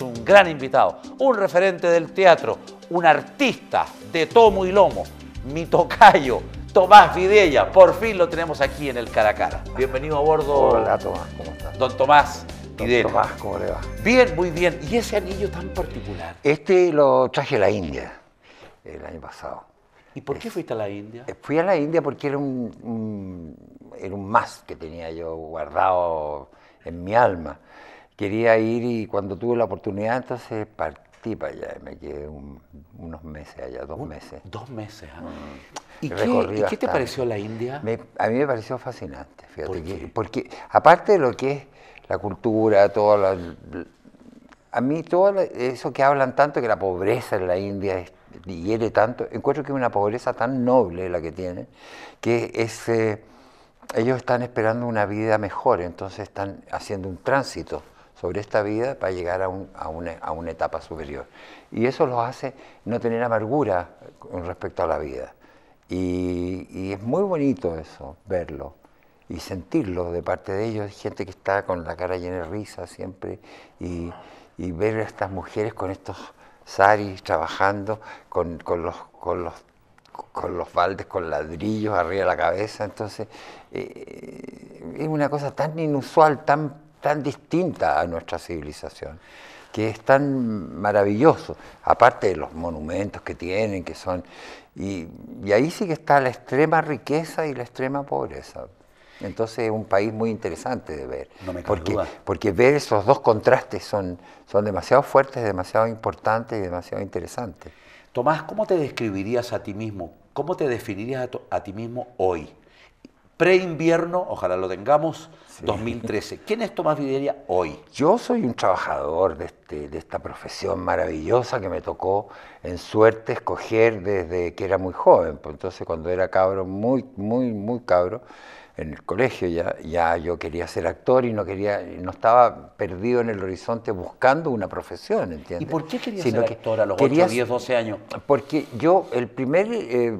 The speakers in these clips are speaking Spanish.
un gran invitado, un referente del teatro, un artista de tomo y lomo, mi tocayo, Tomás Vidella. Por fin lo tenemos aquí en el Caracara Bienvenido a bordo. Hola Tomás, ¿cómo estás? Don Tomás. Don Tomás, ¿cómo le va? Bien, muy bien. ¿Y ese anillo tan particular? Este lo traje a la India el año pasado. ¿Y por qué fuiste a la India? Eh, fui a la India porque era era un más que tenía yo guardado en mi alma quería ir y cuando tuve la oportunidad, entonces partí para allá. Me quedé unos meses allá, dos meses. Dos meses, ah. mm. ¿Y, qué, te pareció la India? a mí me pareció fascinante, fíjate. porque aparte de lo que es la cultura, toda a mí todo eso que hablan tanto, que la pobreza en la India es, hiere tanto, encuentro que es una pobreza tan noble la que tienen, que es, eh, ellos están esperando una vida mejor, entonces están haciendo un tránsito sobre esta vida para llegar a, a, una, etapa superior. Y eso los hace no tener amargura con respecto a la vida. Y, es muy bonito eso, verlo y sentirlo de parte de ellos, gente que está con la cara llena de risa siempre, y, ver a estas mujeres con estos saris trabajando, con, los, con, los, con los baldes, con ladrillos arriba de la cabeza. Entonces, eh, es una cosa tan inusual, tan tan distinta a nuestra civilización, que es tan maravilloso, aparte de los monumentos que tienen, que son... Y, ahí sí que está la extrema riqueza y la extrema pobreza. Entonces es un país muy interesante de ver, no me porque, porque ver esos dos contrastes son, son demasiado fuertes, demasiado importantes y demasiado interesantes. Tomás, ¿cómo te describirías a ti mismo? ¿Cómo te definirías a ti mismo hoy? pre-invierno, ojalá lo tengamos, 2013. ¿Quién es Tomás Videria hoy? Yo soy un trabajador de, este, de esta profesión maravillosa que me tocó en suerte escoger desde que era muy joven. Pues entonces cuando era cabro, muy, muy, muy cabro, en el colegio, ya, ya yo quería ser actor y no quería, no estaba perdido en el horizonte buscando una profesión, ¿entiendes? ¿Y por qué querías ser actor a los 10, 12 años? Porque yo, el primer eh,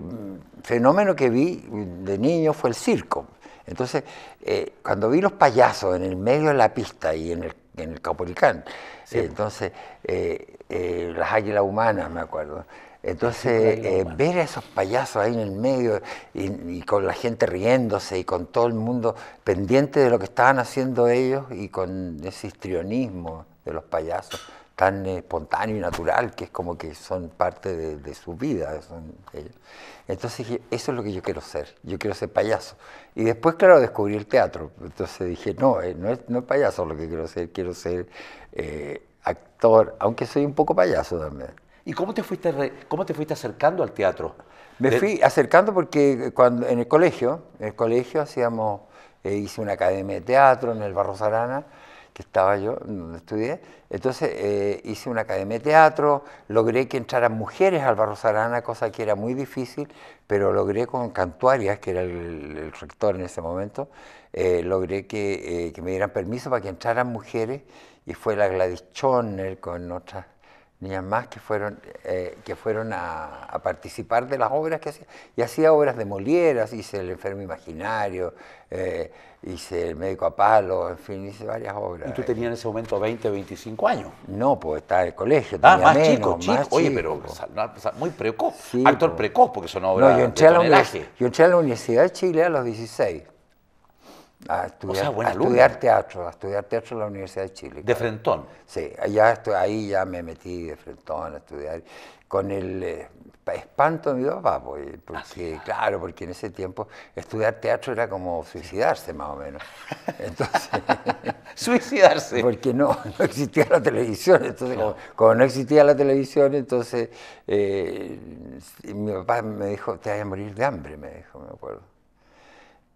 fenómeno que vi de niño fue el circo. Entonces, eh, cuando vi los payasos en el medio de la pista y en el, en eh, entonces, las águilas humanas, me acuerdo, entonces, eh, ver a esos payasos ahí en el medio y, con la gente riéndose y con todo el mundo pendiente de lo que estaban haciendo ellos y con ese histrionismo de los payasos tan espontáneo y natural que es como que son parte de, su vida. Entonces dije, eso es lo que yo quiero ser, yo quiero ser payaso. Y después, claro, descubrí el teatro. Entonces dije, no, eh, no, es, payaso lo que quiero ser, quiero ser eh, actor, aunque soy un poco payaso también. ¿Y cómo te fuiste, cómo te fuiste acercando al teatro? Me fui acercando porque eh, cuando, en el colegio, en el colegio hacíamos, eh, hice una academia de teatro en el Barro Sarana, que estaba yo, donde estudié. Entonces eh, hice una academia de teatro, logré que entraran mujeres al Barro Sarana, cosa que era muy difícil, pero logré con Cantuarias, que era el, rector en ese momento, logré que, me dieran permiso para que entraran mujeres, y fue la Gladys Schoner con otras niñas más que fueron, eh, que fueron a, participar de las obras que hacía. Y hacía obras de Molieras, hice El enfermo imaginario, eh, hice El médico a palo, en fin, hice varias obras. ¿Y tú tenías en ese momento 20 25 años? No, pues estaba en el colegio. Ah, tenía más, menos, chico, más Oye, pero muy precoz, actor pues. precoz, porque son obras no, yo entré de a la Yo entré a la Universidad de Chile a los 16 a estudiar, teatro, a estudiar teatro en la Universidad de Chile. ¿De Frentón? Sí, allá ahí ya me metí de Frentón a estudiar, con el eh, espanto de mi papá, pues, porque, ah, claro, porque en ese tiempo estudiar teatro era como suicidarse más o menos. Entonces, suicidarse. Porque no, no existía la televisión, entonces como, no existía la televisión, entonces eh, mi papá me dijo, te vas a morir de hambre, me dijo, me acuerdo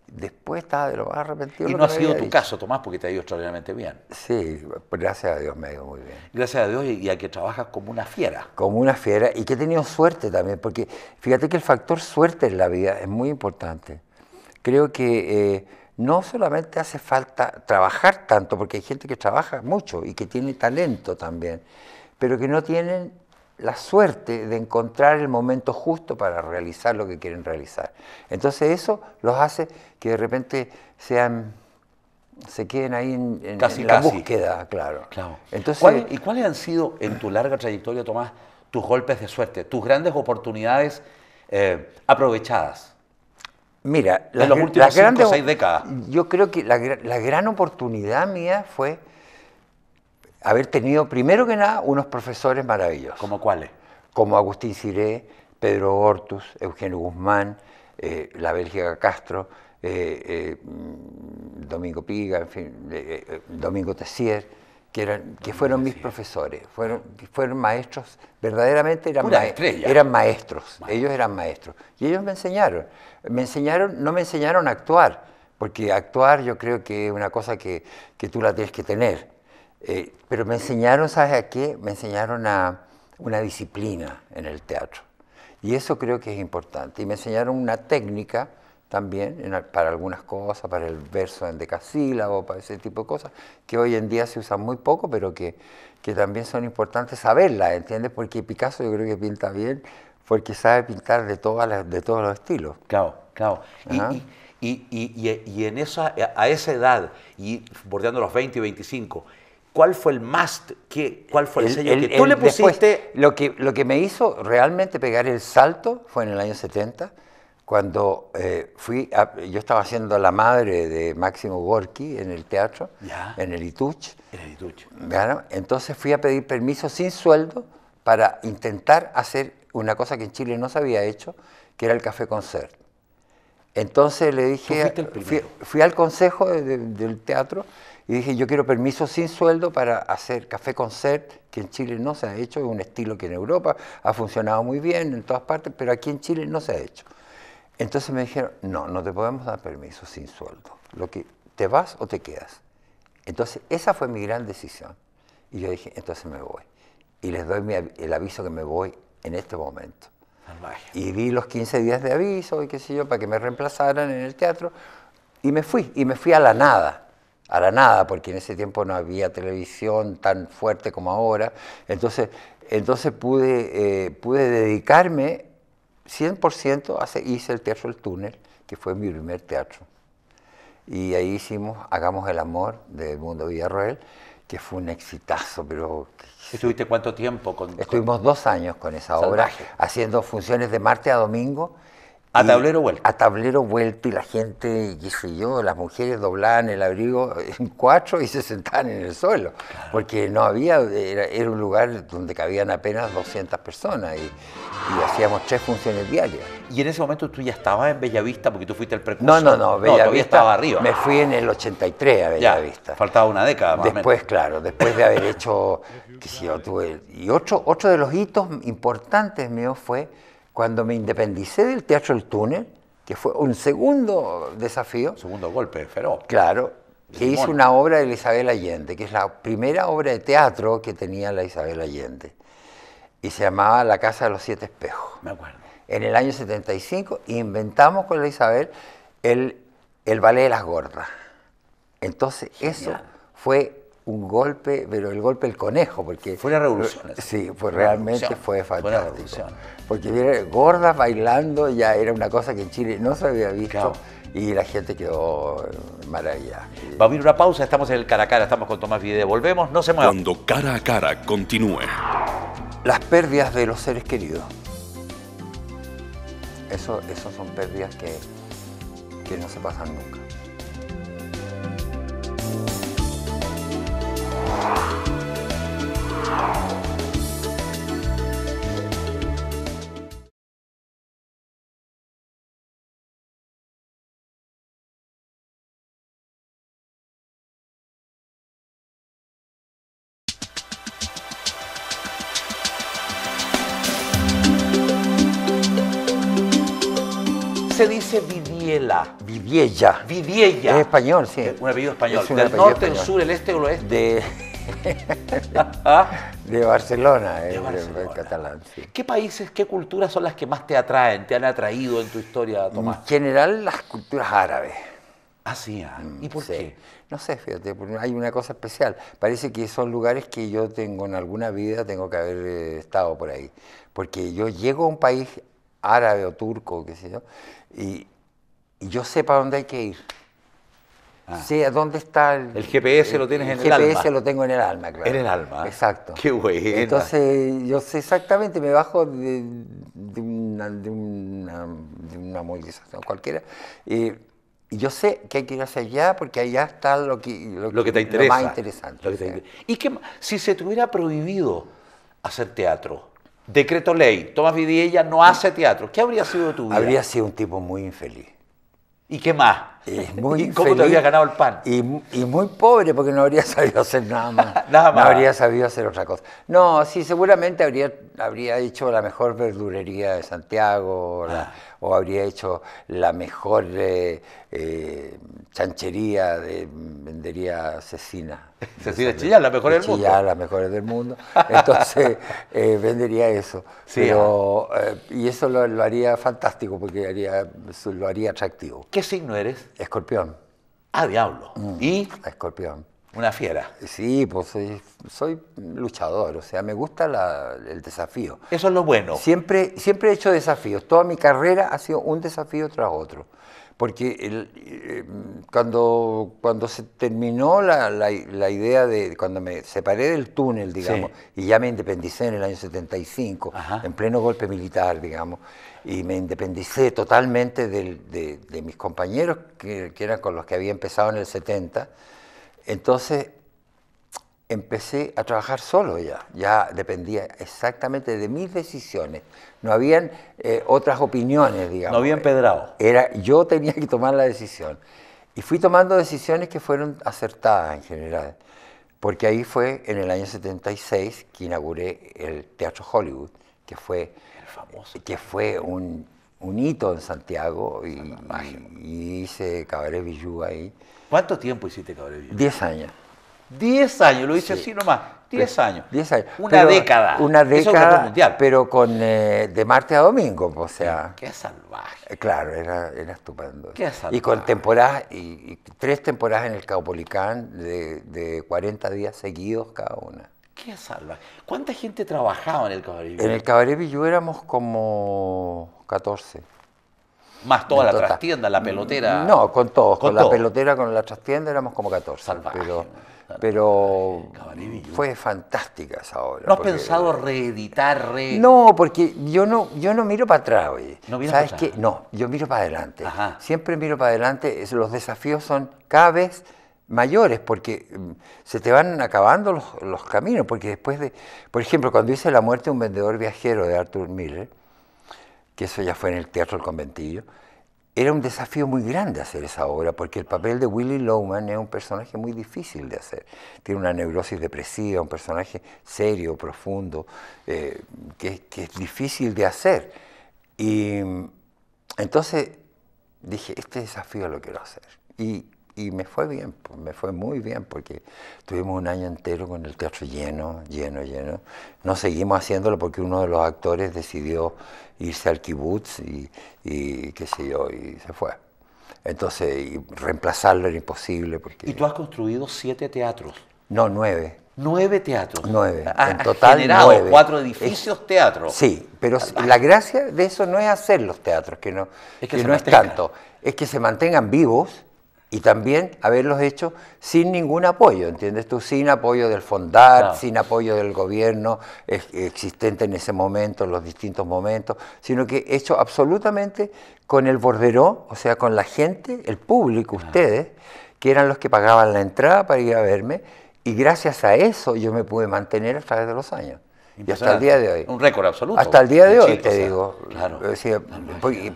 después estaba de lo más arrepentido. Y no ha sido tu caso, Tomás, porque te ha ido extraordinariamente bien. Sí, gracias a Dios me ha ido muy bien. Gracias a Dios y, a que trabajas como una fiera. Como una fiera y que he tenido suerte también, porque fíjate que el factor suerte en la vida es muy importante. Creo que eh, no solamente hace falta trabajar tanto, porque hay gente que trabaja mucho y que tiene talento también, pero que no tienen la suerte de encontrar el momento justo para realizar lo que quieren realizar. Entonces eso los hace que de repente sean se queden ahí en, la búsqueda, claro. claro. Entonces, ¿Y cuáles han sido en tu larga trayectoria, Tomás, tus golpes de suerte, tus grandes oportunidades eh, aprovechadas? Mira, las, los grandes, seis décadas. Yo creo que la gran oportunidad mía fue haber tenido primero que nada unos profesores maravillosos. ¿Como cuáles? Como Agustín Siré, Pedro Hortus, Eugenio Guzmán, eh, la Bélgica Castro, eh, eh, Domingo Piga, en Domingo Tessier, que, eran, que fueron mis profesores, fueron, fueron maestros, verdaderamente eran, eran maestros, ellos eran maestros. Y ellos me enseñaron, me enseñaron, no me enseñaron a actuar, porque actuar yo creo que es una cosa que, que tú la tienes que tener eh, pero me enseñaron, ¿sabes a qué? Me enseñaron a una disciplina en el teatro. Y eso creo que es importante. Y me enseñaron una técnica también para algunas cosas, para el verso en decasílabo, para ese tipo de cosas, que hoy en día se usan muy poco, pero que, que también son importantes saberlas, ¿entiendes? Porque Picasso yo creo que pinta bien, porque sabe pintar de, todas de todos los estilos. Claro, claro. Y, y, y, y, en esa, a esa edad, y bordeando los 20 y 25, ¿Cuál fue el must? que, ¿Cuál fue el, sello que tú le pusiste? lo, que, lo que me hizo realmente pegar el salto fue en el año 70, cuando eh, fui yo estaba haciendo la madre de Máximo Gorki en el teatro, en el Ituch. En el entonces fui a pedir permiso sin sueldo para intentar hacer una cosa que en Chile no se había hecho, que era el café concert. Entonces le dije, fui, al consejo del teatro y dije, yo quiero permiso sin sueldo para hacer café concert, que en Chile no se ha hecho, es un estilo que en Europa ha funcionado muy bien, en todas partes, pero aquí en Chile no se ha hecho. Entonces me dijeron, no, no te podemos dar permiso sin sueldo, lo que te vas o te quedas. Entonces esa fue mi gran decisión. Y yo dije, entonces me voy. Y les doy el aviso que me voy en este momento. Ah, y vi los 15 días de aviso y qué sé yo, para que me reemplazaran en el teatro. Y me fui, y me fui a la nada. Para nada, porque en ese tiempo no había televisión tan fuerte como ahora. Entonces, entonces pude, eh, pude dedicarme 100% a hice el Teatro El Túnel, que fue mi primer teatro. Y ahí hicimos Hagamos el Amor de Mundo Villarroel, que fue un exitazo, pero... ¿Estuviste cuánto tiempo con...? Estuvimos dos años con esa obra, haciendo funciones de martes a domingo a tablero vuelto. A tablero vuelto y la gente, qué sé yo, las mujeres doblaban el abrigo en cuatro y se sentaban en el suelo, porque no había, era, un lugar donde cabían apenas 200 personas y, hacíamos tres funciones diarias. ¿Y en ese momento tú ya estabas en Bellavista porque tú fuiste el precursor? No, no, no, Bellavista. No, estaba arriba. Me fui en el 83 a Bellavista. Ya, faltaba una década Después, claro, después de haber hecho, Y otro, otro de los hitos importantes míos fue cuando me independicé del Teatro El Túnel, que fue un segundo desafío. Segundo golpe, feroz. Claro, que hice una obra de Isabel Allende, que es la primera obra de teatro que tenía la Isabel Allende. Y se llamaba La Casa de los Siete Espejos. Me acuerdo. En el año 75 inventamos con la Isabel el, el ballet de las gordas. Entonces eso fue un golpe, pero el golpe del conejo, porque... Fue una revolución. Sí, pues realmente fue fantástico. porque viene gorda bailando ya era una cosa que en Chile no se había visto. Y la gente quedó eh, maravillada. Va a haber una pausa, estamos en el cara a cara, estamos con Tomás Vide, volvemos, no se muevan. Cuando cara a cara continúe. Las pérdidas de los seres queridos. Eso, son pérdidas que, que no se pasan nunca. Se dice vida. Viviella. Viviella. Es español, sí. Un apellido español. ¿Del norte, el sur, el este o el oeste? De... ¿Ah? de Barcelona, de catalán. ¿Qué países, qué culturas son las que más te atraen, te han atraído en tu historia, Tomás? En general, las culturas árabes. Ah, sí. Ah. Mm, ¿Y por qué? No sé, fíjate, hay una cosa especial. Parece que son lugares que yo tengo en alguna vida, tengo que haber eh, estado por ahí. Porque yo llego a un país árabe o turco, qué sé yo, y, y yo para dónde hay que ir. Ah. Sé a dónde está el... El GPS lo tienes en el, alma. El GPS lo tengo en el alma, claro. En el alma. Exacto. Qué bueno. Entonces, yo sé exactamente, me bajo de, una, movilización cualquiera. y yo sé que hay que ir hacia allá porque allá está lo que, te interesa. Lo más interesante. Y que ¿Y si se te hubiera prohibido hacer teatro? Decreto ley, Tomás Vidiella no hace teatro. ¿Qué habría sido tu vida? Habría sido un tipo muy infeliz. ¿Y qué más? Y ¿Cómo te había ganado el pan? Y, muy pobre, porque no habría sabido hacer nada más. nada más. No habría sabido hacer otra cosa. No, sí, seguramente habría, habría hecho la mejor verdurería de Santiago, ah o habría hecho la mejor eh, eh, chanchería, de, vendería cecina. Cecina chillar, la mejor del mundo. Chillar, la mejor del mundo. Entonces eh, vendería eso. Pero, y eso lo, haría fantástico porque haría, lo haría atractivo. ¿Qué signo eres? Escorpión. Ah, diablo. Mm, ¿Y? Escorpión. Una fiera. Sí, pues eh, soy, luchador, o sea, me gusta el desafío. Eso es lo bueno. Siempre, siempre he hecho desafíos, toda mi carrera ha sido un desafío tras otro. Porque eh, cuando, cuando se terminó la, la, idea de, cuando me separé del túnel, digamos, y ya me independicé en el año 75, en pleno golpe militar, digamos, y me independicé totalmente de, mis compañeros que, que eran con los que había empezado en el 70, entonces empecé a trabajar solo ya, ya dependía exactamente de mis decisiones, no habían eh, otras opiniones, digamos. No habían empedrado. Era, yo tenía que tomar la decisión. Y fui tomando decisiones que fueron acertadas en general, porque ahí fue en el año 76 que inauguré el Teatro Hollywood, que fue, el famoso. Que fue un, hito en Santiago y, y hice Cabaret Bijou ahí. ¿Cuánto tiempo hiciste Cabrevio? Diez años. Diez años, lo hice así nomás. Diez años. Diez años. Una década. Una década, pero con eh, de martes a domingo, o sea... Qué salvaje. Eh, claro, era, estupendo. Qué salvaje. Y con temporadas, y, tres temporadas en el Caupolicán de, de 40 días seguidos cada una. Qué salvaje. ¿Cuánta gente trabajaba en el Cabaret En el Cabaret Villú éramos como 14. Más toda la trastienda, la pelotera. Mm, no, con todos. Con, la pelotera, con la trastienda éramos como 14. Salvaje, pero, fue fantástica esa obra. ¿No has pensado reeditar? No, porque yo no, yo no miro para atrás, oye. ¿Sabes qué? No, yo miro para adelante. Siempre miro para adelante. Los desafíos son cada vez mayores, porque mm, se te van acabando los, los, caminos, porque después de, por ejemplo, cuando hice La muerte de un vendedor viajero de Arthur Miller, que eso ya fue en el Teatro del Conventillo, era un desafío muy grande hacer esa obra, porque el papel de Willy Lowman es un personaje muy difícil de hacer. Tiene una neurosis depresiva, un personaje serio, profundo, eh, que, es difícil de hacer. Y mm, entonces dije, este desafío lo quiero hacer. Y, me fue bien, pues, me fue muy bien, porque tuvimos un año entero con el teatro lleno, lleno, lleno. No seguimos haciéndolo porque uno de los actores decidió irse al kibutz y, y qué sé yo, y se fue. Entonces, y reemplazarlo era imposible. Porque... Y tú has construido siete teatros. No, nueve. Nueve teatros. Nueve. Ah, en ah, total, generado nueve. cuatro edificios teatros. Sí, pero ah, la gracia de eso no es hacer los teatros, que no que que no es tanto, es que se mantengan vivos y también haberlos hecho sin ningún apoyo, ¿entiendes tú? Sin apoyo del Fondar, sin apoyo del gobierno existente en ese momento, en los distintos momentos, sino que hecho absolutamente con el bordero, o sea, con la gente, el público, ustedes, que eran los que pagaban la entrada para ir a verme, y gracias a eso yo me pude mantener a través de los años. Y hasta el día de hoy. Un récord absoluto. Hasta el día de, hoy, te digo. Claro.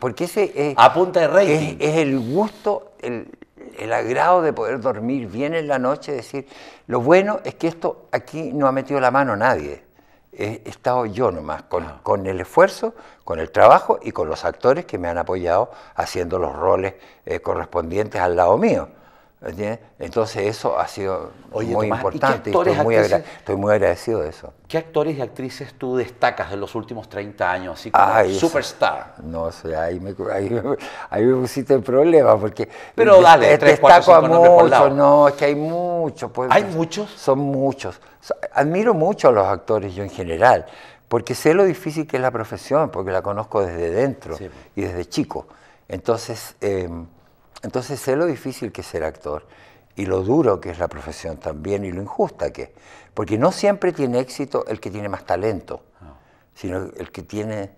porque, ese es, a punta de rey. Es, es el gusto, el, el agrado de poder dormir bien en la noche, decir, lo bueno es que esto aquí no ha metido la mano nadie. He estado yo nomás, ah. con, el esfuerzo, con el trabajo y con los actores que me han apoyado haciendo los roles eh, correspondientes al lado mío. Entonces eso ha sido muy importante ¿y, estoy, muy agradecido de eso. ¿Qué actores y actrices tú destacas de los últimos 30 años, así como superstar? No ahí me, ahí, pusiste problema porque... Pero dale, destaco a muchos, no, es que hay muchos. Pues, ¿Hay muchos? Son muchos. Admiro mucho a los actores yo en general, porque sé lo difícil que es la profesión, porque la conozco desde dentro y desde chico. Entonces... Em, entonces sé lo difícil que es ser actor y lo duro que es la profesión también y lo injusta que es. Porque no siempre tiene éxito el que tiene más talento, sino el que tiene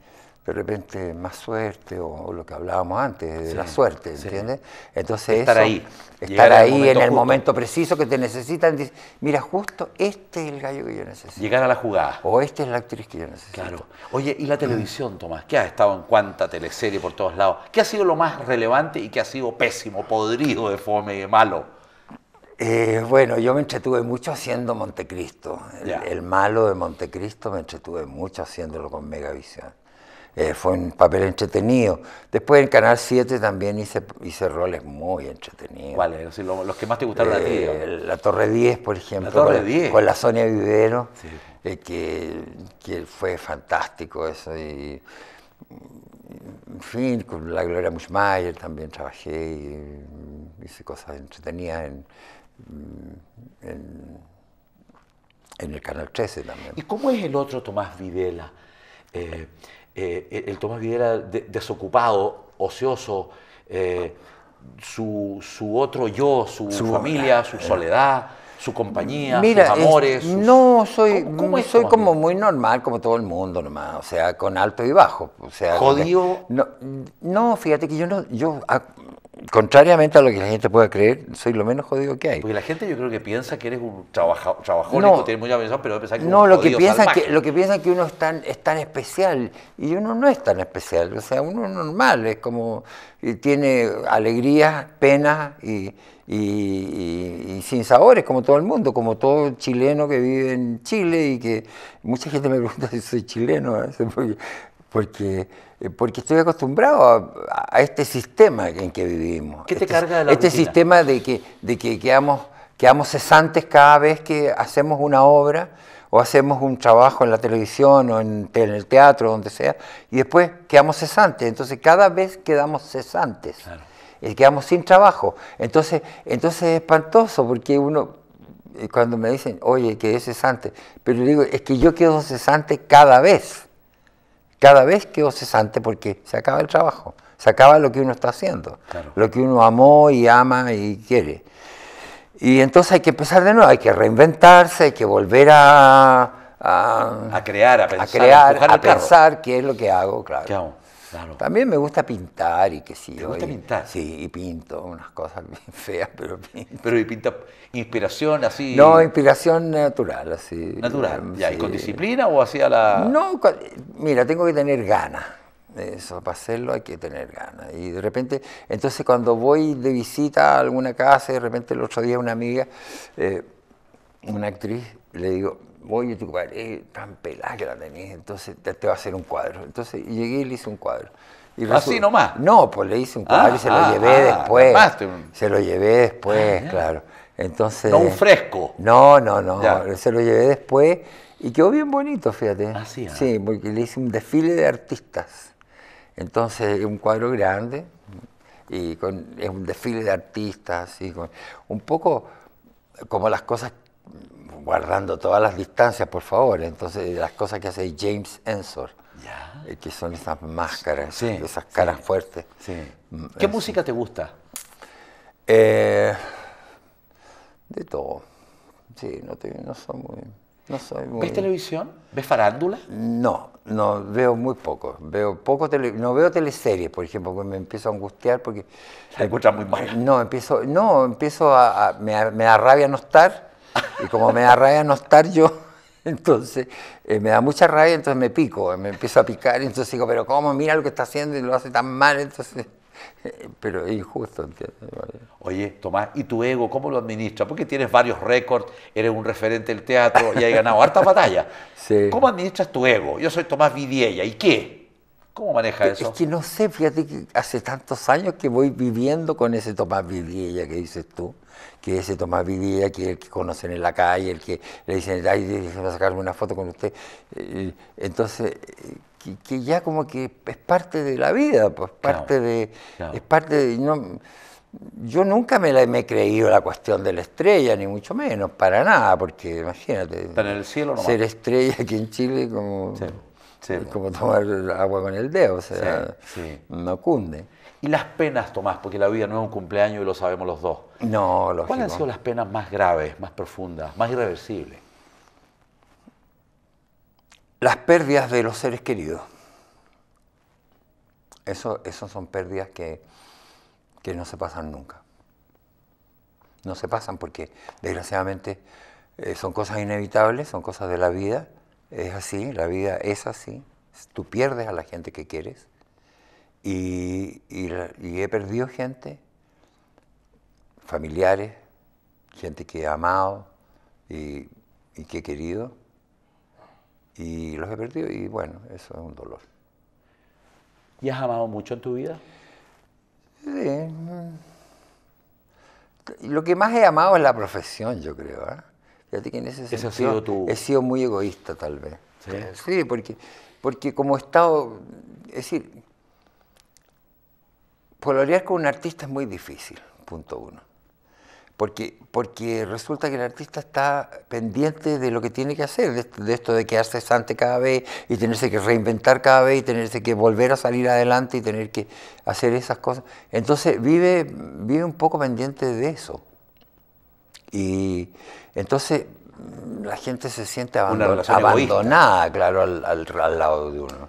de repente más suerte o, lo que hablábamos antes, de la suerte, ¿entiendes? Entonces estar ahí, estar ahí en el momento preciso que te necesitan, mira, justo este es el gallo que yo necesito. Llegar a la jugada. O esta es la actriz que yo necesito. Claro. Oye, ¿y la televisión, Tomás? ¿Qué ha estado en cuánta teleserie por todos lados? ¿Qué ha sido lo más relevante y qué ha sido pésimo, podrido de fome, de malo? Eh, bueno, yo me entretuve mucho haciendo Montecristo. El, malo de Montecristo me entretuve mucho haciéndolo con Megavisión. Eh, fue un papel entretenido. Después en Canal 7 también hice, hice roles muy entretenidos. ¿Cuáles? los que más te gustaron a ti. Eh, la Torre 10, por ejemplo. La Torre con, Con la Sonia Vivero, eh, que, fue fantástico eso. Y, en fin, con la Gloria Muschmeyer también trabajé y mm, hice cosas entretenidas en, mm, en, el Canal 13 también. ¿Y cómo es el otro Tomás Videla? Eh, eh, el Tomás Videla desocupado, ocioso, eh, su, su, otro yo, su, familia, su soledad, su compañía, sus amores. no, soy, soy como muy normal, como todo el mundo nomás, o sea, con alto y bajo. O sea, ¿Jodido? No, no, fíjate que yo no, yo ah, contrariamente a lo que la gente pueda creer, soy lo menos jodido que hay. Porque la gente yo creo que piensa que eres un trabajador, y no, tienes mucha pensado, pero pensar que No, lo que piensan que lo que piensan que uno es tan es tan especial y uno no es tan especial, o sea, uno es normal, es como tiene alegrías, penas y, y, y, sin sabores, como todo el mundo, como todo chileno que vive en Chile y que mucha gente me pregunta si soy chileno, ¿eh? porque, eh, porque estoy acostumbrado a, este sistema en que vivimos. ¿Qué este, carga Este sistema de que, de quedamos, cesantes cada vez que hacemos una obra o hacemos un trabajo en la televisión o en, el teatro, donde sea, y después quedamos cesantes. Entonces cada vez quedamos cesantes. Eh, quedamos sin trabajo. Entonces, entonces es espantoso porque uno, eh, cuando me dicen, oye, quedé cesante, pero digo, es que yo quedo cesante cada vez cada vez que vos cesante porque se acaba el trabajo, se acaba lo que uno está haciendo, lo que uno amó y ama y quiere. Y entonces hay que empezar de nuevo, hay que reinventarse, hay que volver a... A, crear, a pensar, a, crear, a pensar qué es lo que hago, claro. También me gusta pintar y que sí. ¿Te gusta pintar? Sí, y pinto unas cosas bien feas, pero pinto. Pero y pinta inspiración así. No, inspiración natural, así. Natural. ¿Y con disciplina o hacía la.? No, mira, tengo que tener ganas. Eso, para hacerlo hay que tener ganas. Y de repente, entonces cuando voy de visita a alguna casa, y de repente el otro día una amiga, eh, una actriz, le digo, oye, tu compadre, es eh, tan pelada que la tenés, entonces te, te va a hacer un cuadro. Entonces llegué y le hice un cuadro. ¿Así nomás? No, pues le hice un cuadro y se lo ah, ah, llevé ah, después. Se lo llevé después, claro. Entonces, no un fresco. No, no, no. Se lo llevé después y quedó bien bonito, fíjate. Así. sí, porque le hice un desfile de artistas. Entonces, un cuadro grande y con es un desfile de artistas, y un poco como las cosas guardando todas las distancias, por favor. Entonces, las cosas que hace James Ensor, ya. Eh, que son esas máscaras, esas caras fuertes. Mm, ¿Qué música te gusta? Eh, de todo. Sí, no, soy muy... No ¿Ves televisión? ¿Ves farándula? No, no, veo muy poco. Veo poco No veo teleseries, por ejemplo, que me empiezo a angustiar porque... La encuentras muy mal. No, empiezo, no, empiezo a... me, me da rabia no estar y como me da rabia no estar yo, entonces eh, me da mucha rabia, entonces me pico, me empiezo a picar, entonces digo, pero ¿cómo? Mira lo que está haciendo y lo hace tan mal, entonces... pero es injusto, ¿entiendes? Oye, Tomás, ¿y tu ego cómo lo administras? Porque tienes varios récords, eres un referente del teatro y has ganado harta batalla. Sí. ¿Cómo administras tu ego? Yo soy Tomás Vidiella, ¿y qué? ¿Cómo maneja eso? Es que no sé, fíjate que hace tantos años que voy viviendo con ese Tomás vidilla que dices tú, que ese Tomás vidilla que el que conocen en la calle, el que le dicen, ay, a sacarme una foto con usted. Eh, entonces, que, ya como que es parte de la vida, pues parte de. Es parte de. No, yo nunca me, la, he creído la cuestión de la estrella, ni mucho menos, para nada, porque imagínate. Pero en el cielo nomás. Ser estrella aquí en Chile, como es como tomar agua con el dedo, o sea, no cunde. ¿Y las penas, Tomás? Porque la vida no es un cumpleaños y lo sabemos los dos. No, lógico. ¿Cuáles han sido las penas más graves, más profundas, más irreversibles? Las pérdidas de los seres queridos. Eso, eso son pérdidas que, que no se pasan nunca. No se pasan porque, desgraciadamente, eh, son cosas inevitables, son cosas de la vida es así, la vida es así. Tú pierdes a la gente que quieres y, he perdido gente, familiares, gente que he amado y, y que he querido y los he perdido y bueno, eso es un dolor. ¿Y has amado mucho en tu vida? Sí. Lo que más he amado es la profesión, yo creo. ¿eh? Fíjate que en ese sentido sido he sido muy egoísta tal vez. Sí, porque, porque como he estado, es decir, polorear con un artista es muy difícil, punto uno. Porque, porque resulta que el artista está pendiente de lo que tiene que hacer, de, esto de quedarse sante cada vez y tenerse que reinventar cada vez y tenerse que volver a salir adelante y tener que hacer esas cosas. Entonces vive, vive un poco pendiente de eso. Y entonces mm, la gente se siente abandonada, claro, al, lado de uno.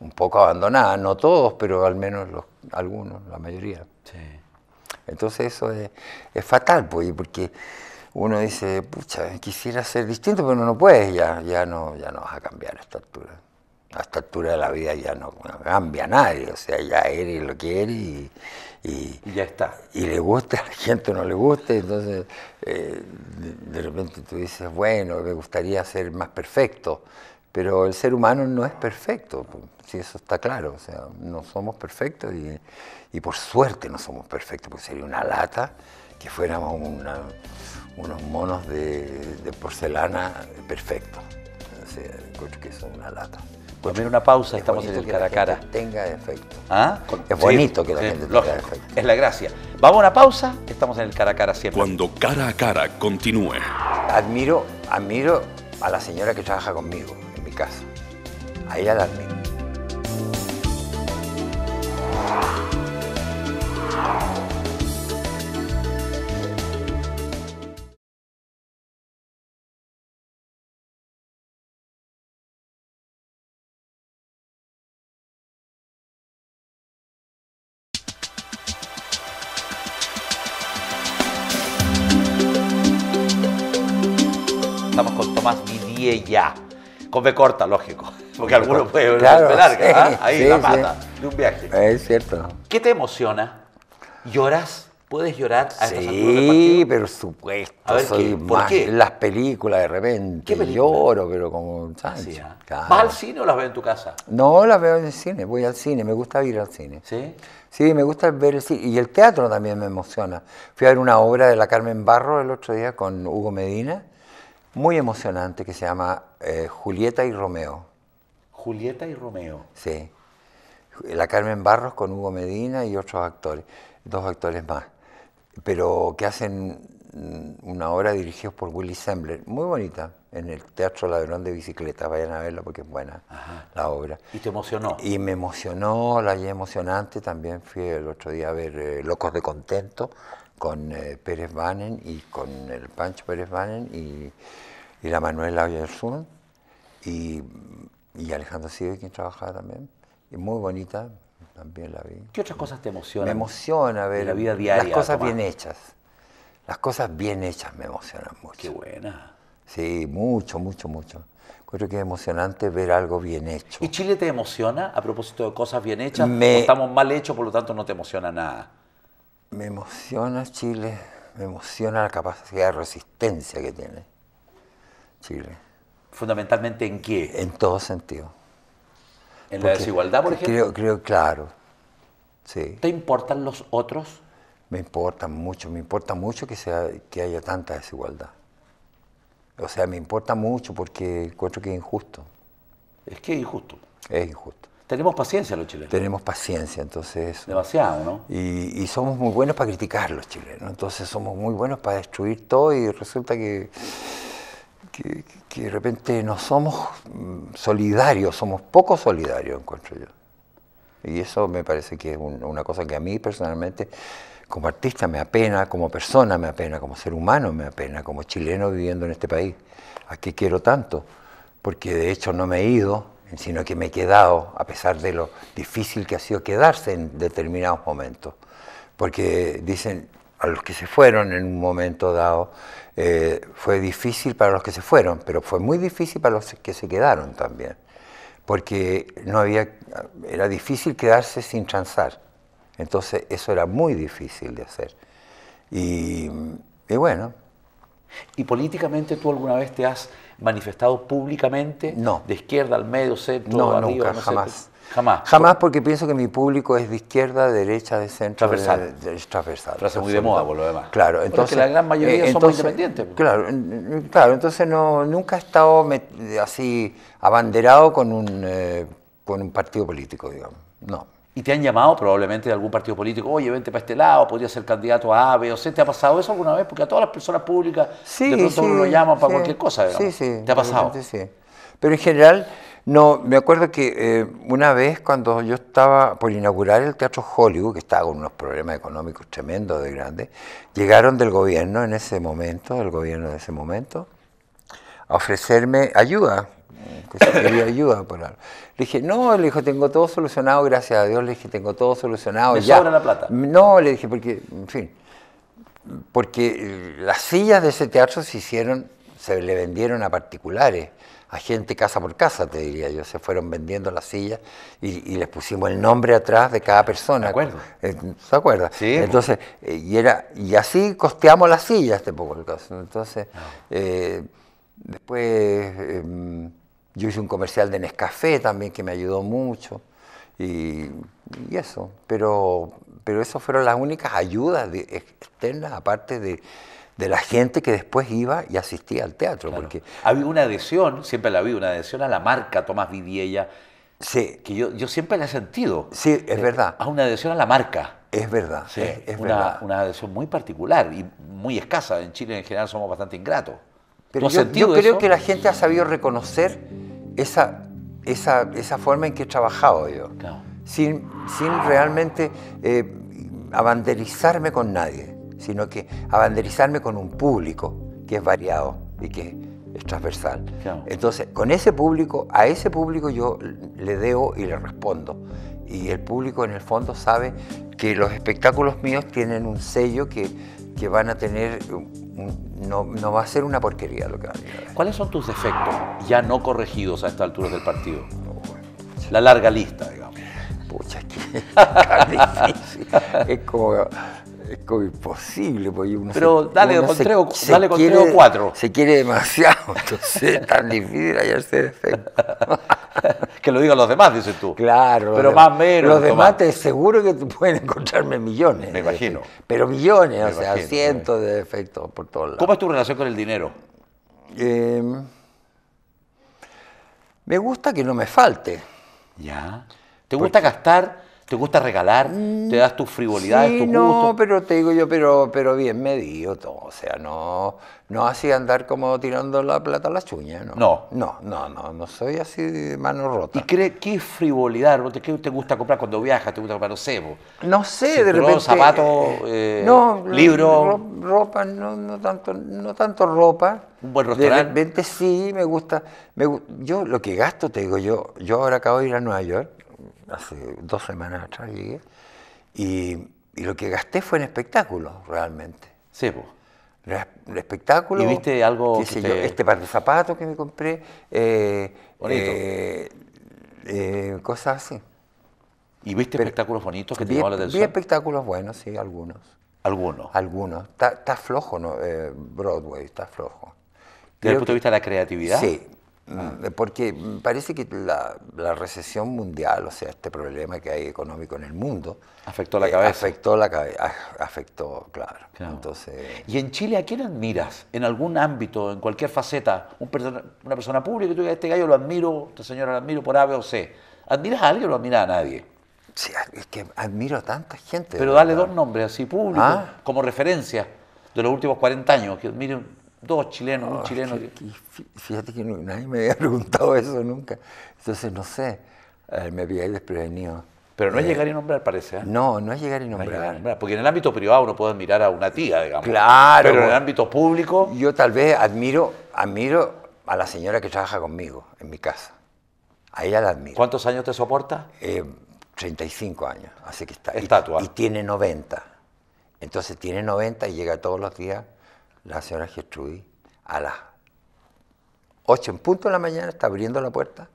Un poco abandonada, no todos, pero al menos los, algunos, la mayoría. Entonces eso es, fatal, pues, porque uno dice, pucha, quisiera ser distinto, pero no puedes, ya, ya, no, ya no vas a cambiar a esta altura. A esta altura de la vida ya no, cambia nadie, o sea, ya eres lo que eres y y, ya está. Y le gusta, a la gente no le guste, entonces eh, de, repente tú dices, bueno, me gustaría ser más perfecto, pero el ser humano no es perfecto, si pues, eso está claro, o sea, no somos perfectos y, por suerte no somos perfectos, porque sería una lata que fuéramos unos monos de, porcelana perfectos. creo que es una lata. Pues mira una pausa, estamos en el cara a cara. tenga efecto. ¿Ah? Es bonito que la gente tenga efecto. Es la gracia. Vamos a una pausa, estamos en el cara a cara siempre. Cuando cara a cara continúe. Admiro, admiro a la señora que trabaja conmigo en mi casa. A ella la admiro. Pues me corta, lógico, porque alguno puede claro, esperar, sí, ahí la mata de un viaje. Es cierto. ¿Qué te emociona? ¿Lloras? ¿Puedes llorar a Sí, pero supuesto. soy ¿Por más, qué? Las películas de repente. ¿Qué Lloro, pero como ¿ah? ¿Vas al cine o las ves en tu casa? No, las veo en el cine. Voy al cine. Me gusta ir al cine. ¿Sí? Sí, me gusta ver el cine. Y el teatro también me emociona. Fui a ver una obra de la Carmen Barro el otro día con Hugo Medina muy emocionante que se llama eh, Julieta y Romeo. Julieta y Romeo. Sí. La Carmen Barros con Hugo Medina y otros actores, dos actores más. Pero que hacen mm, una obra dirigida por Willy Sembler, muy bonita, en el Teatro Ladrón de Bicicletas, vayan a verla porque es buena la obra. ¿Y te emocionó? Y me emocionó, la hallé emocionante, también fui el otro día a ver eh, Locos de Contento, con eh, Pérez Banen y con el Pancho Pérez Banen y, la Manuela Oyarzún y, y Alejandro Sigue, quien trabajaba también. Y muy bonita, también la vi. ¿Qué otras cosas te emocionan? Me emociona ver la vida diaria, las cosas bien hechas. Las cosas bien hechas me emocionan mucho. Qué buena. Sí, mucho, mucho, mucho. Creo que es emocionante ver algo bien hecho. ¿Y Chile te emociona a propósito de cosas bien hechas? estamos mal hechos, por lo tanto no te emociona nada me emociona Chile, me emociona la capacidad de resistencia que tiene Chile. ¿Fundamentalmente en qué? En todo sentido. ¿En la desigualdad, por ejemplo? Creo, claro. Sí. ¿Te importan los otros? Me importa mucho, me importa mucho que, sea, que haya tanta desigualdad. O sea, me importa mucho porque encuentro que es injusto. Es que es injusto. Es injusto. Tenemos paciencia los chilenos. Tenemos paciencia, entonces. Demasiado, ¿no? Y, somos muy buenos para criticar los chilenos, entonces somos muy buenos para destruir todo y resulta que, que, de repente no somos mm, solidarios, somos poco solidarios, encuentro yo. Y eso me parece que es una cosa que a mí personalmente, como artista, me apena, como persona me apena, como ser humano me apena, como chileno viviendo en este país. ¿A qué quiero tanto? Porque de hecho no me he ido sino que me he quedado, a pesar de lo difícil que ha sido quedarse en determinados momentos. Porque dicen, a los que se fueron en un momento dado, eh, fue difícil para los que se fueron, pero fue muy difícil para los que se quedaron también, porque no había, era difícil quedarse sin transar, entonces eso era muy difícil de hacer. y bueno. ¿Y políticamente tú alguna vez te has manifestado públicamente? No. ¿De izquierda, al medio, centro, no, Nunca, jamás. jamás. Jamás porque pienso que mi público es de izquierda, derecha, de centro, transversal. De, muy de moda, por lo demás. Claro, entonces. Porque la gran mayoría eh, somos independientes. Pues. Claro, claro entonces no, nunca he estado así abanderado con un, eh, con un partido político, digamos. No y te han llamado probablemente de algún partido político, oye, vente para este lado, podría ser candidato a A, o sea, ¿Te ha pasado eso alguna vez? Porque a todas las personas públicas sí, de pronto lo llaman para cualquier cosa, ¿verdad? Sí, sí. ¿Te ha pasado? Sí, Pero en general, no, me acuerdo que eh, una vez cuando yo estaba por inaugurar el Teatro Hollywood, que estaba con unos problemas económicos tremendos de grandes, llegaron del gobierno en ese momento, del gobierno de ese momento, a ofrecerme ayuda que se quería ayuda por algo. Le dije, no, le dijo, tengo todo solucionado, gracias a Dios, le dije, tengo todo solucionado. Me ya. sobra la plata. No, le dije, porque, en fin, porque eh, las sillas de ese teatro se hicieron, se le vendieron a particulares, a gente casa por casa, te diría yo, se fueron vendiendo las sillas y, les pusimos el nombre atrás de cada persona. acuerdo? Eh, ¿Se acuerda? Sí. Entonces, eh, y, era, y así costeamos las sillas, este poco el caso. Entonces, ah. después... Em, yo hice un comercial de Nescafé también que me ayudó mucho y, eso. Pero, pero esas fueron las únicas ayudas externas, aparte de, la gente que después iba y asistía al teatro. Ha Porque había una adhesión, siempre la ha habido, una adhesión a la marca Tomás Vidiella. Sí. Que yo, yo siempre la he sentido. Sí, es eh, verdad. A una adhesión a la marca. Es verdad. Sí, es, una, una adhesión muy particular y muy escasa. En Chile en general somos bastante ingratos. Pero yo, creo que la gente ha sabido reconocer esa, esa, esa forma en que he trabajado yo, sin, sin realmente eh, abanderizarme con nadie, sino que abanderizarme con un público que es variado y que es transversal. Entonces, con ese público, a ese público yo le debo y le respondo. Y el público en el fondo sabe que los espectáculos míos tienen un sello que, que van a tener no, no, va a ser una porquería lo que va a llegar. ¿Cuáles son tus defectos ya no corregidos a estas alturas del partido? La larga lista, digamos. Pucha, es que difícil. es como, es como imposible. Pues, Pero dale, uno tres, dale se cuatro. Se quiere demasiado, entonces es tan difícil hallarse defecto. que lo digan los demás, dices tú. Claro. Pero más menos. Los demás te seguro que pueden encontrarme millones. Me imagino. Pero millones, o sea, cientos de efectos por todos lados. ¿Cómo es tu relación con el dinero? Em, me gusta que no me falte. Ya. ¿Te gusta gastar ¿Te gusta regalar? ¿Te das tus frivolidades, tus no, No, pero te digo yo, pero, pero bien medido todo. O sea, no, no así andar como tirando la plata a las chuña, ¿no? No. No, no, no, no soy así de mano rota. ¿Y qué, qué frivolidad? ¿Qué te gusta comprar cuando viajas? ¿Te gusta comprar, no sé? No sé, de repente... zapatos, eh, eh, no, libro... Ropa, no, no, tanto, no tanto ropa. ¿Un buen De repente sí, me gusta... yo lo que gasto, te digo yo, yo ahora acabo de ir a Nueva York hace dos semanas atrás llegué, y, lo que gasté fue en espectáculos realmente. Sí, El espectáculo. ¿Y viste algo? este par de zapatos que me compré. Eh, Bonito. Eh, eh, cosas así. ¿Y viste espectáculos bonitos que te la del Vi espectáculos buenos, sí, algunos. ¿Algunos? Algunos. Está, flojo ¿no? Broadway, está flojo. ¿Desde el punto de vista de la creatividad? Sí, Ah. Mm, porque parece que la, recesión mundial, o sea, este problema que hay económico en el mundo... Afectó la eh, cabeza. afectó la cabeza, ah, afectó, claro. Entonces, ¿Y en Chile a quién admiras? ¿En algún ámbito, en cualquier faceta? Un persona, una persona pública, tú este gallo lo admiro, esta señora lo admiro por A, o C. ¿Admiras a alguien o lo admiras a nadie? Sí, es que admiro a tanta gente. Pero dale dos nombres así públicos, ah. como referencia de los últimos 40 años, que admiren Dos chilenos, un oh, chileno. fíjate que nadie me había preguntado eso nunca. Entonces, no sé, eh, me había desprevenido. Pero no es eh, llegar y nombrar, parece. ¿eh? No, no es llegar y nombrar. Porque en el ámbito privado uno puede admirar a una tía, digamos. Claro. Pero en el ámbito público. Yo tal vez admiro, admiro a la señora que trabaja conmigo en mi casa. A ella la admiro. ¿Cuántos años te soporta? 35 años, así que está. Estatua. y, tiene 90. Entonces tiene 90 y llega todos los días la señora Gertrudis a las 8 en punto de la mañana está abriendo la puerta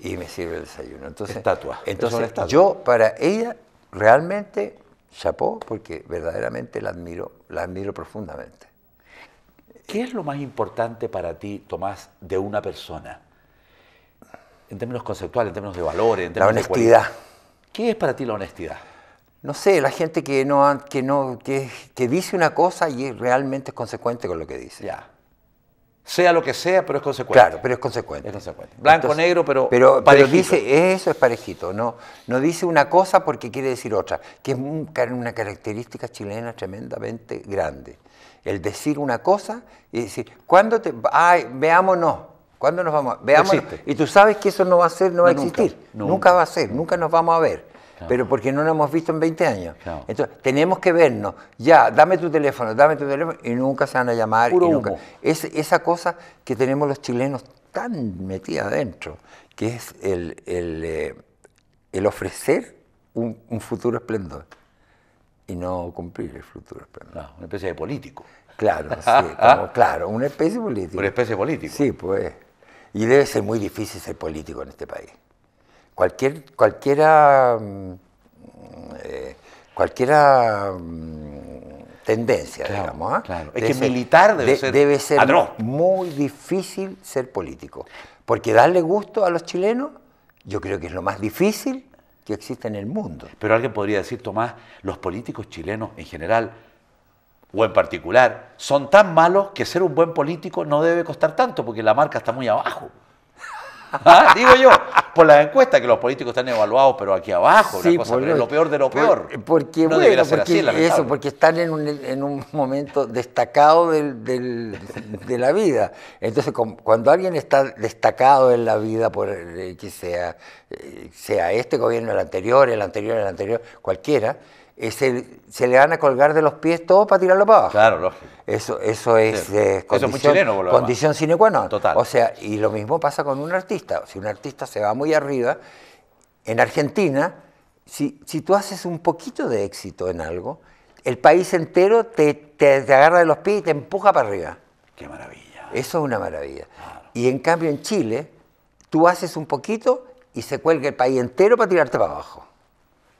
y me sirve el desayuno. Entonces, estatua. Entonces, yo para ella realmente chapó porque verdaderamente la admiro, la admiro profundamente. ¿Qué es lo más importante para ti, Tomás, de una persona? En términos conceptuales, en términos de valores, en términos la honestidad. ¿Qué es para ti la honestidad? no sé, la gente que no, que no, que, que dice una cosa y realmente es consecuente con lo que dice. Ya. Sea lo que sea, pero es consecuente. Claro, pero es consecuente. Blanco, negro, pero, pero dice, eso es parejito. No, no dice una cosa porque quiere decir otra, que es una característica chilena tremendamente grande. El decir una cosa y decir, ¿cuándo te...? Ay, veámonos. ¿Cuándo nos vamos a...? y tú sabes que eso no va a ser, no, va a existir. nunca va a ser, nunca nos vamos a ver pero porque no lo hemos visto en 20 años. Entonces, tenemos que vernos. Ya, dame tu teléfono, dame tu teléfono, y nunca se van a llamar. nunca. Es esa cosa que tenemos los chilenos tan metida adentro, que es el, el, eh, ofrecer un, futuro esplendor y no cumplir el futuro esplendor. una especie de político. Claro, sí, claro, una especie político. Una especie político. Sí, pues. Y debe ser muy difícil ser político en este país. Cualquier, cualquiera, mm, eh, cualquiera mm, tendencia, digamos. ¿ah? Es que militar debe ser, muy difícil ser político. Porque darle gusto a los chilenos, yo creo que es lo más difícil que existe en el mundo. Pero alguien podría decir, Tomás, los políticos chilenos en general o en particular son tan malos que ser un buen político no debe costar tanto porque la marca está muy abajo. Ah, digo yo, por las encuestas que los políticos están evaluados, pero aquí abajo, lo peor de lo peor. porque, eso, porque están en un, en un momento destacado del, de la vida. Entonces, cuando alguien está destacado en la vida, por eh, que sea, eh, sea este gobierno, el anterior, el anterior, el anterior, cualquiera, eh, se, le van a colgar de los pies todo para tirarlo para abajo. Claro, lógico. Eso, eso es, condición, eso es eh, condición sine qua non. Total. O sea, y lo mismo pasa con un artista. Si un artista se va muy arriba, en Argentina, si, si tú haces un poquito de éxito en algo, el país entero te, agarra de los pies y te empuja para arriba. Qué maravilla. Eso es una maravilla. Y en cambio en Chile, tú haces un poquito y se cuelga el país entero para tirarte para abajo.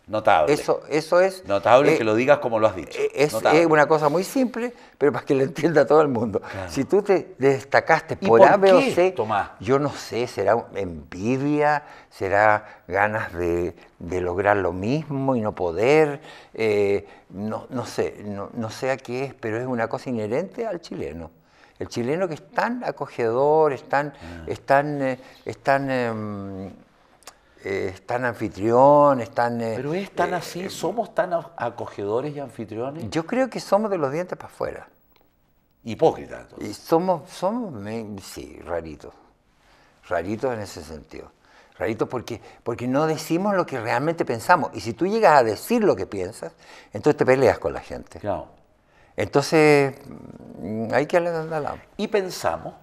Notable. Eso, eso es. Notable eh, que lo digas como lo has dicho. Eh, es, una cosa muy simple, pero para que lo entienda todo el mundo. Si tú te destacaste por, A, B o C, yo no sé, será envidia, será ganas de, lograr lo mismo y no poder. Eh, no, no, sé, no, sé a qué es, pero es una cosa inherente al chileno el chileno que es tan acogedor, es tan, ah. em, eh, están anfitriones tan anfitrión, eh, Pero es tan eh, así, somos tan acogedores y anfitriones. Yo creo que somos de los dientes para afuera. Hipócritas. somos, somos, sí, raritos, raritos en ese sentido. Raritos porque, porque no decimos lo que realmente pensamos. Y si tú llegas a decir lo que piensas, entonces te peleas con la gente. Claro. Entonces, mm, hay que hablar. Y pensamos.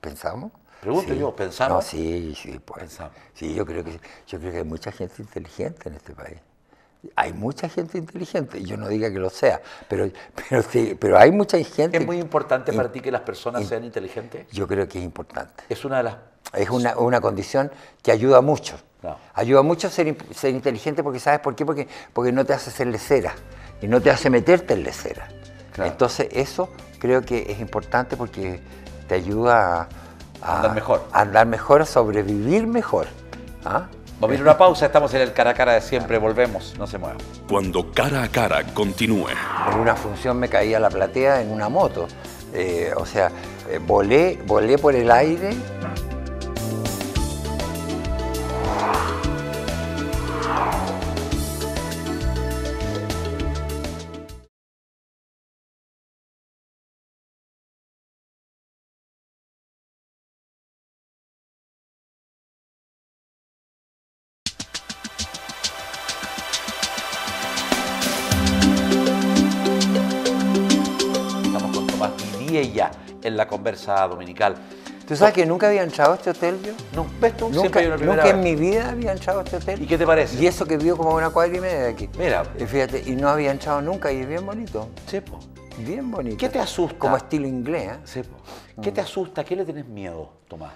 ¿Pensamos? Pregunto yo, ¿pensamos? No, sí, sí, pues. Sí, yo creo, que, yo creo que hay mucha gente inteligente en este país. Hay mucha gente inteligente, yo no diga que lo sea, pero, pero, sí, pero hay mucha gente... ¿Es muy importante para ti que las personas sean inteligentes? Yo creo que es importante. Es una de las... Es una, condición que ayuda mucho. Ayuda mucho ser, ser, inteligente porque ¿sabes por qué? Porque, porque no te hace ser lecera y no te hace meterte en lecera. Entonces eso creo que es importante porque te ayuda... A, andar ah, mejor. andar mejor, sobrevivir mejor. ¿Ah? Vamos a ir una pausa, estamos en el cara a cara de siempre, volvemos, no se muevan. Cuando cara a cara continúe. En una función me caía la platea en una moto, eh, o sea, eh, volé, volé por el aire. ella en la conversa dominical. ¿Tú sabes que nunca había entrado este hotel No, ves tú, nunca, nunca en mi vida había entrado este hotel. ¿Y qué te parece? Y eso que vivo como una cuadra y media de aquí. Mira. Y fíjate, y no había entrado nunca y es bien bonito. sepo Bien bonito. ¿Qué te asusta? Como estilo inglés, ¿eh? Sepo. ¿Qué te mm. asusta? ¿Qué le tienes miedo, Tomás?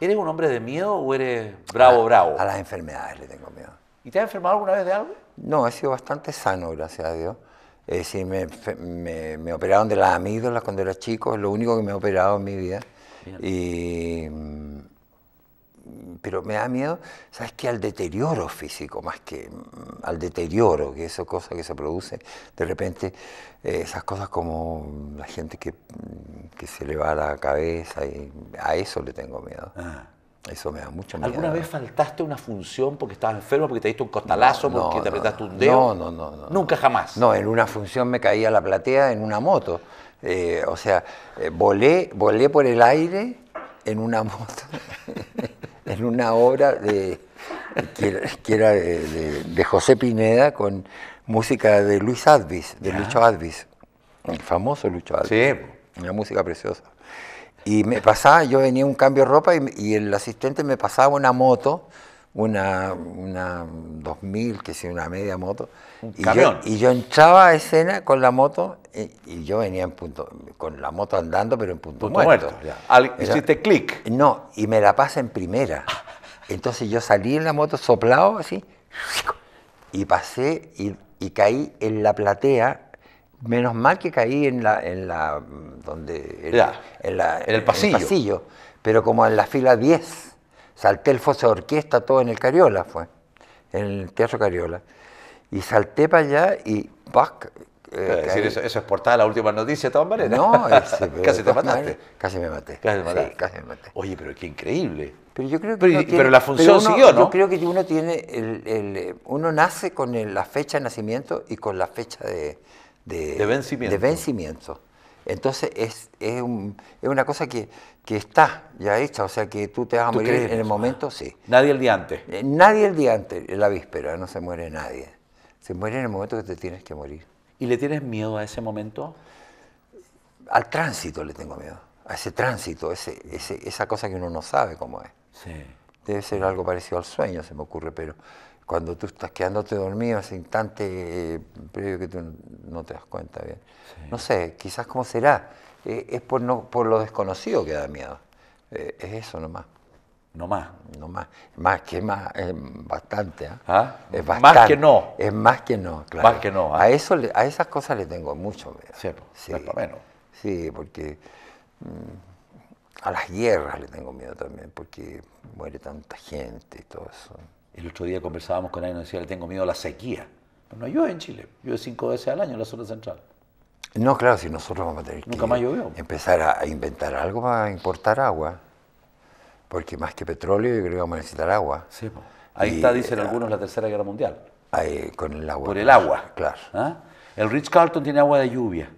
¿Eres un hombre de miedo o eres bravo, bravo? A las enfermedades le tengo miedo. ¿Y te has enfermado alguna vez de algo? No, he sido bastante sano, gracias a Dios. Es decir, me, me, operaron de las amígdalas cuando era chico, es lo único que me he operado en mi vida. Y, mm, pero me da miedo, ¿sabes qué? Al deterioro físico, más que mm, al deterioro, que eso cosa que se produce. De repente, eh, esas cosas como la gente que, mm, se le va la cabeza, a eso le tengo miedo. Ah. Eso me da mucho miedo. ¿Alguna vez faltaste una función porque estabas enfermo, porque te diste un costalazo, porque te apretaste un dedo? No, no, no, Nunca jamás. No, en una función me caía la platea en una moto. Eh, o sea, eh, volé, volé por el aire en una moto, en una obra de, que, era de, José Pineda con música de Luis Advis, de Lucho Advis, el famoso Lucho Advis. Sí. Una música preciosa. Y me pasaba, yo venía un cambio de ropa y, el asistente me pasaba una moto, una, una 2000, que si una media moto. Un y, yo, y, yo, entraba a escena con la moto y, yo venía en punto, con la moto andando, pero en punto, muerto. muerto ya. ¿Hiciste clic? No, y me la pasa en primera. Entonces yo salí en la moto soplado así y pasé y, y caí en la platea menos mal que caí en la, en la, donde, en, el, pasillo. pero como en la fila 10 salté el foso de orquesta, todo en el Cariola fue, en el Teatro Cariola. Y salté para allá y ¡pac! decir, eh, eso, es portada la última noticia de todas maneras. No, casi te mataste. casi me maté. Casi, me maté. Oye, pero qué increíble. Pero yo creo que pero, la función siguió, ¿no? Yo creo que uno tiene eh, uno nace con la fecha de nacimiento y con la fecha de, de, vencimiento. Entonces es, una cosa que, está ya hecha, o sea que tú te vas a morir en el momento, sí. Nadie el día antes. Eh, nadie el día antes, en la víspera, no se muere nadie. Se muere en el momento que te tienes que morir. ¿Y le tienes miedo a ese momento? Al tránsito le tengo miedo, a ese tránsito, ese, esa cosa que uno no sabe cómo es. Sí. Debe ser algo parecido al sueño, se me ocurre, pero cuando tú estás quedándote dormido ese instante eh, previo que tú no te das cuenta bien. No sé, quizás cómo será. Eh, es por, no, por lo desconocido que da miedo. Eh, es eso nomás. No más. No más. Más que más, es bastante, ¿ah? ¿Ah? es bastante. Más que no. Es más que no, claro. Más que no. ¿ah? A, eso, a esas cosas le tengo mucho miedo. ¿Cierto? sí. menos. Sí, porque mm, a las guerras le tengo miedo también, porque muere tanta gente y todo eso. El otro día conversábamos con alguien y nos decía, le tengo miedo a la sequía. Pero no llueve en Chile, llueve cinco veces al año en la zona central. No, claro, si nosotros vamos a tener Nunca que más llovió. empezar a inventar algo a importar agua, porque más que petróleo yo creo que vamos a necesitar agua. Sí, ahí está, dicen eh, algunos, la Tercera Guerra Mundial. con el agua. Por el agua. Claro. ¿Ah? El Rich Carlton tiene agua de lluvia.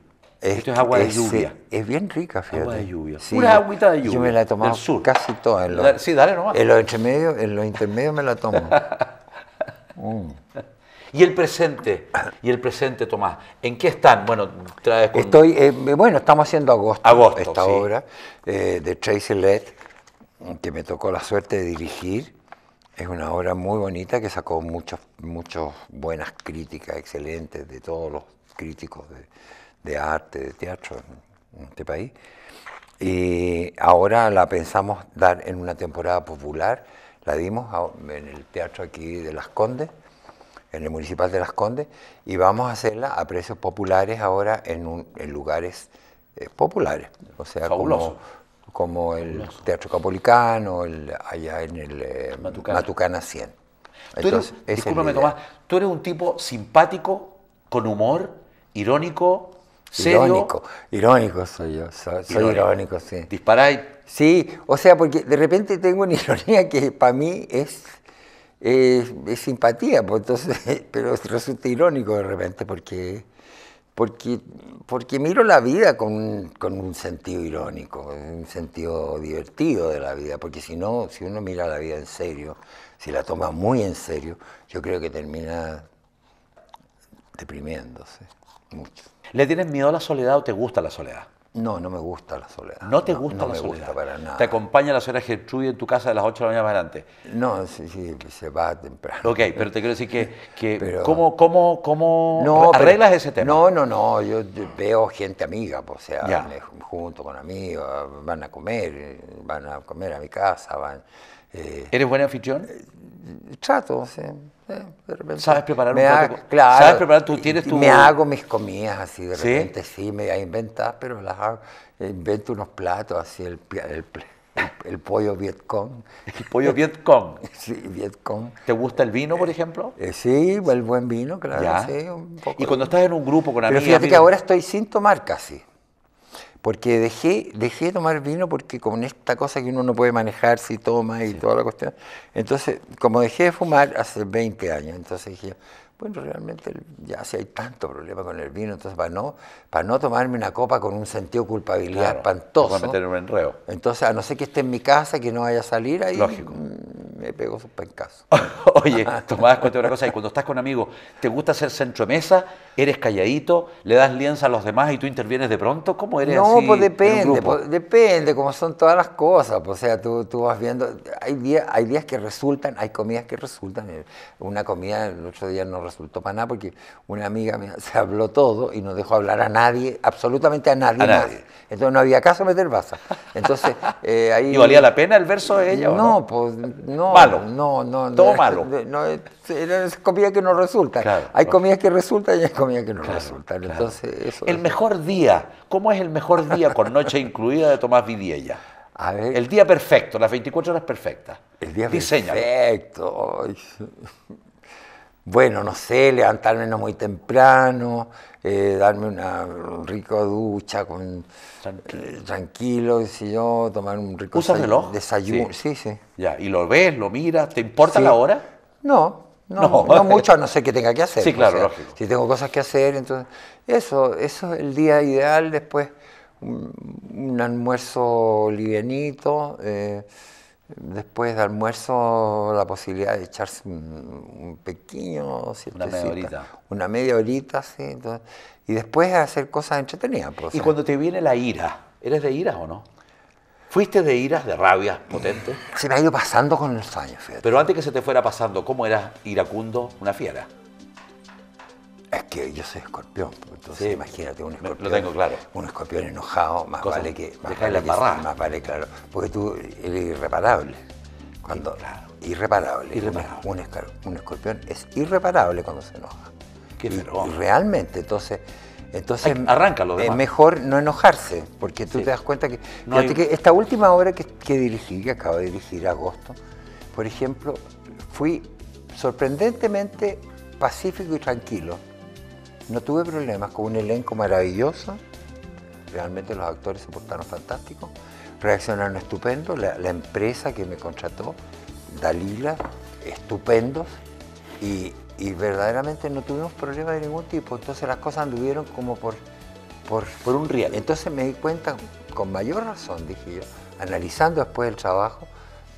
Esto es agua de lluvia. Es bien rica, fíjate. Agua de lluvia. de lluvia. Yo me la he tomado casi toda. En los, sí, dale nomás. En los intermedios, en me la tomo. Mm. Y el presente, y el presente, Tomás, ¿en qué están? Bueno, traes Estoy, eh, bueno, estamos haciendo agosto, esta obra eh, de Tracy Lett, que me tocó la suerte de dirigir. Es una obra muy bonita que sacó muchas muchas buenas críticas, excelentes, de todos los críticos de, de arte, de teatro en este país. Y ahora la pensamos dar en una temporada popular, la dimos en el teatro aquí de Las Condes, en el Municipal de Las Condes, y vamos a hacerla a precios populares ahora en, lugares eh, populares, o sea, como, el Teatro Capolicano, el, allá en el eh, Matucana. 100. Entonces, ¿Tú tú eres un tipo simpático, con humor, irónico, ¿Serio? Irónico, irónico soy yo, soy, irónico. sí. ¿Disparáis? Sí, o sea, porque de repente tengo una ironía que para mí es, simpatía, pues, entonces, pero resulta irónico de repente porque, porque, porque miro la vida con, con un sentido irónico, un sentido divertido de la vida, porque si no, si uno mira la vida en serio, si la toma muy en serio, yo creo que termina deprimiéndose mucho. ¿Le tienes miedo a la soledad o te gusta la soledad? No, no me gusta la soledad. ¿No te gusta la soledad? no me Gusta para nada. ¿Te acompaña la señora Gertrude en tu casa de las 8 de la mañana adelante? No, sí, sí, se va temprano. Ok, pero te quiero decir que, que ¿cómo, cómo, cómo arreglas ese tema? No, no, no, yo veo gente amiga, pues, o sea, junto con amigos, van a comer, van a comer a mi casa, van... Eh, ¿Eres buena anfitrión? Chato, eh, sí. Eh, ah, ¿Sabes preparar un plato? claro. ¿Tú tienes Me hago mis comidas así de repente, sí, me las inventas, pero las hago. Invento unos platos así, el, el, pollo Vietcong. El pollo Vietcong. sí, Vietcong. ¿Te gusta el vino, por eh, ejemplo? Eh, sí, el buen vino, claro. Y cuando estás en un grupo con amigos. Pero fíjate que ahora estoy sin tomar casi porque dejé, dejé de tomar vino porque con esta cosa que uno no puede manejar si toma y toda la cuestión. Entonces, como dejé de fumar hace 20 años, entonces dije, bueno, realmente ya si hay tanto problema con el vino, entonces para no, para no tomarme una copa con un sentido de culpabilidad espantoso. meter un Entonces, a no ser que esté en mi casa, que no vaya a salir ahí. Mm, me pegó su pencaso Oye, Tomás, cuéntame una cosa. Y cuando estás con amigos, ¿te gusta ser centro de mesa ¿Eres calladito? ¿Le das lienza a los demás y tú intervienes de pronto? ¿Cómo eres No, pues depende. Pues, depende, como son todas las cosas. Pues, o sea, tú, tú, vas viendo. Hay días, hay días que resultan, hay comidas que resultan. Eh, una comida el otro día no resultó para nada porque una amiga mía se habló todo y no dejó hablar a nadie, absolutamente a nadie. Entonces no había caso meter baza. Entonces, eh, ahí... ¿Y valía la pena el verso de ella? No, no? pues no. Malo. No, no. Todo malo. No, es comida que no resulta. hay comidas que resultan y hay comidas que no resulta resultan. Entonces, eso, el mejor día. ¿Cómo es el mejor día con noche incluida de Tomás Vidiella? El día perfecto, las 24 horas perfectas. El día perfecto bueno, no sé, levantarme no muy temprano, eh, darme una rica ducha con tranquilo, y eh, yo, tomar un rico desayuno. Sí. sí. Ya, y lo ves, lo miras, ¿te importa la hora? No, no, mucho, a no ser que tenga que hacer. Sí, claro, Si tengo cosas que hacer, entonces eso, eso es el día ideal, después un, almuerzo livianito, eh, después de almuerzo la posibilidad de echarse un, pequeño una media horita una media horita sí y después hacer cosas entretenidas pues, y cuando te viene la ira eres de ira o no fuiste de iras de rabia potente se me ha ido pasando con los años fíjate. pero antes que se te fuera pasando cómo eras iracundo una fiera es que yo soy escorpión, pues, entonces imagínate un escorpión. Un escorpión enojado, más vale que. Más la claro. Porque tú eres irreparable. Cuando, Irreparable. irreparable. Un, escorpión es irreparable cuando se enoja. realmente, entonces. Entonces, es mejor no enojarse, porque tú te das cuenta que, que esta última obra que, que, dirigí, que acabo de dirigir agosto, por ejemplo, fui sorprendentemente pacífico y tranquilo. No tuve problemas con un elenco maravilloso, realmente los actores se portaron fantásticos, reaccionaron estupendo, la, empresa que me contrató, Dalila, estupendos, y, y, verdaderamente no tuvimos problemas de ningún tipo, entonces las cosas anduvieron como por, por, un real. Entonces me di cuenta, con mayor razón, dije yo, analizando después el trabajo,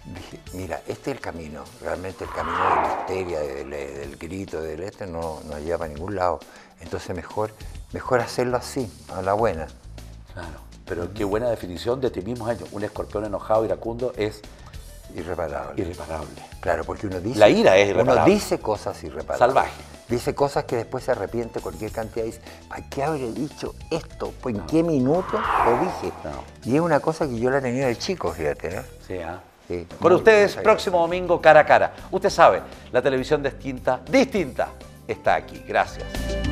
dije, mira, este es el camino, realmente el camino de la histeria, del, grito, del este, no, no lleva a ningún lado. Entonces mejor, mejor hacerlo así, a la buena. Claro, pero qué buena definición de ti mismo, año. Un escorpión enojado, iracundo, es irreparable. Irreparable. Claro, porque uno dice. La ira es irreparable. Uno dice cosas irreparables. Salvaje. Dice cosas que después se arrepiente cualquier cantidad dice, ¿para qué habré dicho esto? ¿En qué minuto lo dije? No. Y es una cosa que yo la he tenido de chico, fíjate, ¿no? Sí, ¿ah? Sí, Con ustedes, próximo domingo, cara a cara. Usted sabe, la televisión distinta, distinta, está aquí. Gracias.